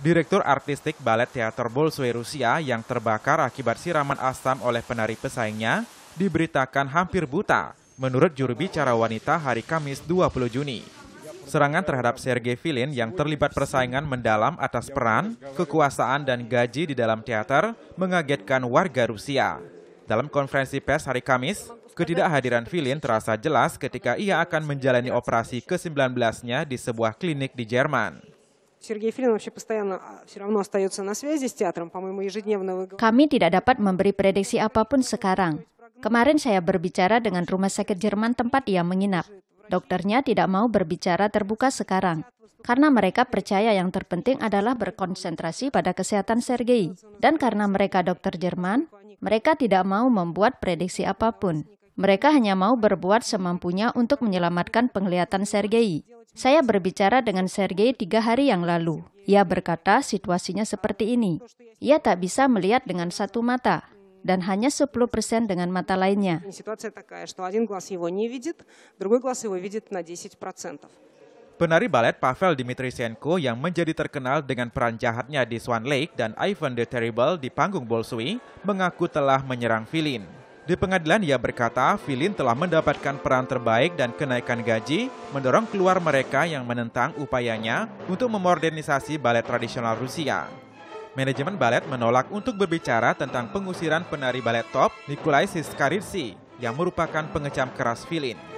Direktur Artistik Balet Teater Bolshoi Rusia yang terbakar akibat siraman asam oleh penari pesaingnya diberitakan hampir buta menurut juru bicara wanita hari Kamis 20 Juni. Serangan terhadap Sergei Filin yang terlibat persaingan mendalam atas peran, kekuasaan, dan gaji di dalam teater mengagetkan warga Rusia. Dalam konferensi pers hari Kamis, ketidakhadiran Filin terasa jelas ketika ia akan menjalani operasi ke-19-nya di sebuah klinik di Jerman. Сергей Филин вообще постоянно все равно остается на связи с театром, по-моему, ежедневно вы Kami tidak dapat memberi prediksi apapun sekarang. Kemarin saya berbicara dengan rumah sakit Jerman tempat ia menginap. Dokternya tidak mau berbicara terbuka sekarang, karena mereka percaya yang terpenting adalah berkonsentrasi pada kesehatan Sergei. Dan karena mereka dokter Jerman, mereka tidak mau membuat prediksi apapun. Mereka hanya mau berbuat semampunya untuk menyelamatkan penglihatan Sergei. Saya berbicara dengan Sergei tiga hari yang lalu. Ia berkata situasinya seperti ini. Ia tak bisa melihat dengan satu mata dan hanya 10% dengan mata lainnya. Penari balet Pavel Dimitrisenko yang menjadi terkenal dengan peran jahatnya di Swan Lake dan Ivan the Terrible di panggung Bolshoi mengaku telah menyerang Filin. Di pengadilan ia berkata, Filin telah mendapatkan peran terbaik dan kenaikan gaji, mendorong keluar mereka yang menentang upayanya untuk memodernisasi balet tradisional Rusia. Manajemen balet menolak untuk berbicara tentang pengusiran penari balet top Nikolai Siskaritsi yang merupakan pengecam keras Filin.